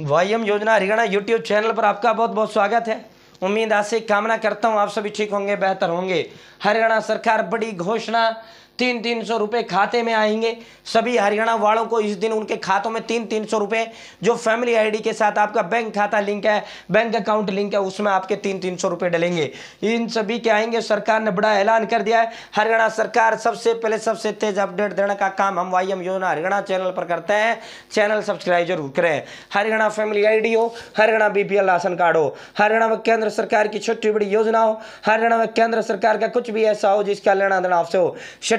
वाईएम योजना Haryana YouTube channel पर आपका बहुत बहुत स्वागत है उम्मीद आशे कामना करता हूँ आप सभी ठीक होंगे बेहतर होंगे हरियाणा सरकार बड़ी घोषणा तीन तीन सौ रुपये खाते में आएंगे सभी हरियाणा वालों को इस दिन उनके खातों में तीन तीन सौ रुपये जो फैमिली आईडी के साथ आपका बैंक खाता लिंक है बैंक अकाउंट लिंक है उसमें आपके तीन तीन सौ रुपये डलेंगे इन सभी के आएंगे सरकार ने बड़ा ऐलान कर दिया है हरियाणा सरकार सबसे पहले सबसे तेज अपडेट देने का काम हम वाई एम योजना हरियाणा चैनल पर करते हैं चैनल सब्सक्राइब जरूर करें हरियाणा फैमिली आई हो हरियाणा बी राशन कार्ड हो हरियाणा में केंद्र सरकार की छोटी बड़ी योजना हो हरियाणा में केंद्र सरकार का कुछ भी ऐसा हो जिसका लेना देना आपसे हो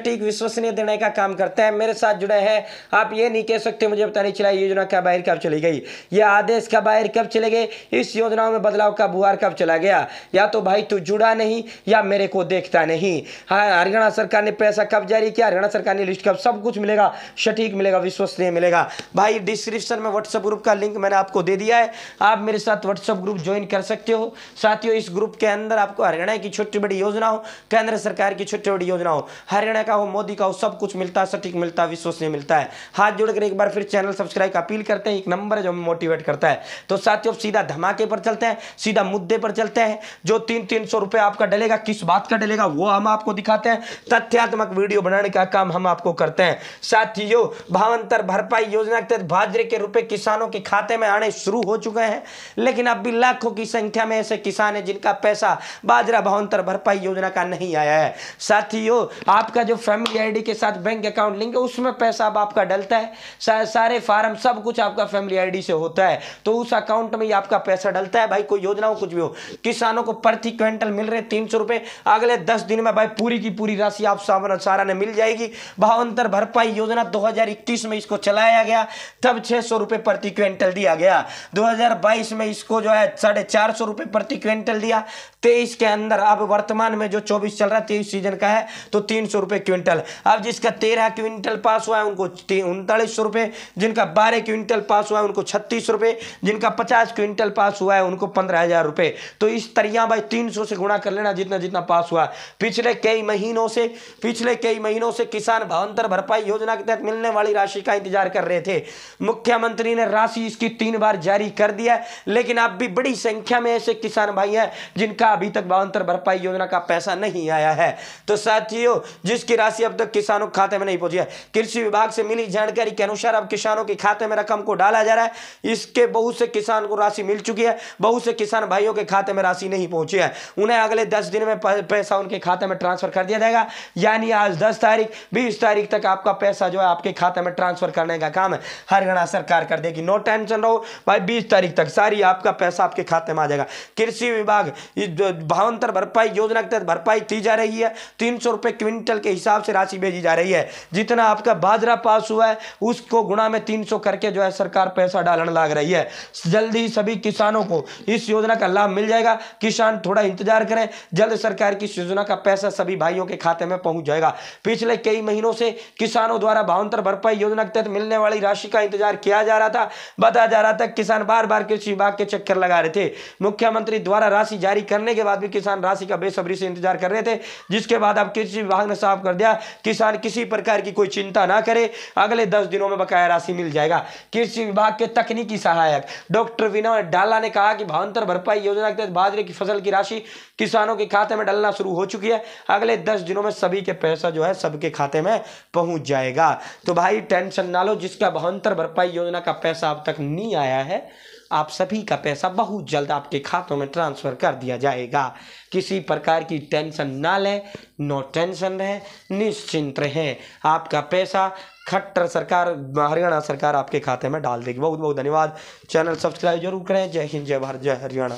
सटीक विश्वसनीय देने का काम करते हैं मेरे साथ जुड़े हैं आप ये नहीं कह सकते मुझे पता नहीं चला योजना का बाहर कब चली गई ये आदेश का बाहर कब चले गए इस योजनाओं में बदलाव का बुहार कब चला गया या तो भाई तू जुड़ा नहीं या मेरे को देखता नहीं हाँ हरियाणा सरकार ने पैसा कब जारी किया हरियाणा सरकार ने लिस्ट कब सब कुछ मिलेगा सटीक मिलेगा विश्वसनीय मिलेगा भाई डिस्क्रिप्शन में व्हाट्सएप ग्रुप का लिंक मैंने आपको दे दिया है आप मेरे साथ व्हाट्सएप ग्रुप ज्वाइन कर सकते हो साथियों इस ग्रुप के अंदर आपको हरियाणा की छोटी बड़ी योजना हो केंद्र सरकार की छोटी बड़ी योजना हो हरियाणा का का हो मोदी का हो सब कुछ मिलता है सटीक मिलता है विश्वसनीय मिलता है हाथ जोड़कर एक बार फिर चैनल सब्सक्राइब का अपील करते हैं एक नंबर है जो हमें मोटिवेट करता है तो साथियों सीधा धमाके पर चलते हैं सीधा मुद्दे पर चलते हैं जो तीन तीन सौ रुपये आपका डलेगा किस बात का डलेगा वो हम आपको दिखाते हैं तथ्यात्मक वीडियो बनाने का काम हम आपको करते हैं साथियों भावंतर भरपाई योजना के तहत बाजरे के रुपए किसानों के खाते में आने शुरू हो चुके हैं लेकिन अब भी लाखों की संख्या में ऐसे किसान हैं जिनका पैसा बाजरा भावंतर भरपाई योजना का नहीं आया है साथियों आपका जो फैमिली आईडी के साथ बैंक अकाउंट लिंक है उसमें पैसा अब आपका डलता है सारे फार्म सब कुछ आपका फैमिली आईडी से होता है तो उस अकाउंट में ही आपका पैसा डलता है भाई कोई योजना हो कुछ भी हो किसानों को प्रति क्विंटल मिल रहे तीन सौ रुपये अगले दस दिन में भाई पूरी की पूरी राशि आप सारा ने मिल जाएगी भावंतर भरपाई योजना दो में इसको चलाया गया तब छह सौ रुपये प्रति क्विंटल दिया गया 2022 में इसको जो है साढ़े चार सौ रुपये प्रति क्विंटल दिया तेईस के अंदर अब वर्तमान में जो चौबीस चल रहा है तेईस सीजन का है तो तीन सौ रुपये क्विंटल अब जिसका तेरह क्विंटल पास हुआ है उनको उनतालीस रुपये जिनका बारह क्विंटल पास हुआ है उनको छत्तीस रुपये जिनका पचास क्विंटल पास हुआ है उनको पंद्रह हज़ार रुपये तो इस तरिया भाई तीन सौ से गुणा कर लेना जितना जितना पास हुआ पिछले कई महीनों से पिछले कई महीनों से किसान भावंतर भरपाई योजना के तहत मिलने वाली राशि का इंतजार कर रहे थे मुख्यमंत्री ने राशि इसकी तीन बार जारी कर दिया लेकिन अब भी बड़ी संख्या में ऐसे किसान भाई हैं जिनका अभी तक भावंतर भरपाई योजना का पैसा नहीं आया है तो साथियों जिसकी राशि अब तक किसानों के खाते में नहीं पहुंची है कृषि विभाग से मिली जानकारी के अनुसार अब किसानों के खाते में रकम को डाला जा रहा है इसके बहुत से किसान को राशि मिल चुकी है बहुत से किसान भाइयों के खाते में राशि नहीं पहुंची है उन्हें अगले दस दिन में पैसा उनके खाते में ट्रांसफर कर दिया जाएगा यानी आज दस तारीख बीस तारीख तक आपका पैसा जो है आपके खाते में ट्रांसफर करने का काम है हरियाणा सरकार कर देगी नो टेंशन रहो भाई बीस तारीख तक सारी आपका पैसा आपके खाते में आ जाएगा कृषि विभाग भावंतर भरपाई योजना के तहत भरपाई दी जा रही है तीन सौ रुपए क्विंटल के हिसाब हिसाब से राशि भेजी जा रही है जितना आपका बाजरा पास हुआ है उसको गुणा में तीन करके जो है सरकार पैसा डालने लाग रही है जल्द सभी किसानों को इस योजना का लाभ मिल जाएगा किसान थोड़ा इंतजार करें जल्द सरकार की इस योजना का पैसा सभी भाइयों के खाते में पहुंच जाएगा पिछले कई महीनों से किसानों द्वारा भावंतर भरपाई योजना के तहत मिलने वाली राशि का इंतजार किया जा रहा था बताया जा रहा था किसान बार बार कृषि विभाग के चक्कर लगा रहे थे मुख्यमंत्री द्वारा राशि जारी करने के बाद भी किसान राशि का बेसब्री से इंतजार कर रहे थे जिसके बाद अब कृषि विभाग ने साफ कर दिया किसान किसी प्रकार की कोई चिंता ना करे अगले दस दिनों में बकाया राशि मिल जाएगा कृषि विभाग के तकनीकी सहायक डॉक्टर विनोद डाला ने कहा कि भावंतर भरपाई योजना के तहत बाजरे की फसल की राशि किसानों के खाते में डालना शुरू हो चुकी है अगले दस दिनों में सभी के पैसा जो है सबके खाते में पहुंच जाएगा तो भाई टेंशन ना लो जिसका भावंतर भरपाई योजना का पैसा अब तक नहीं आया है आप सभी का पैसा बहुत जल्द आपके खातों में ट्रांसफ़र कर दिया जाएगा किसी प्रकार की टेंशन ना लें नो टेंशन रहें निश्चिंत रहें आपका पैसा खट्टर सरकार हरियाणा सरकार आपके खाते में डाल देगी बहुत बहुत धन्यवाद चैनल सब्सक्राइब जरूर करें जय हिंद जय भारत जय हरियाणा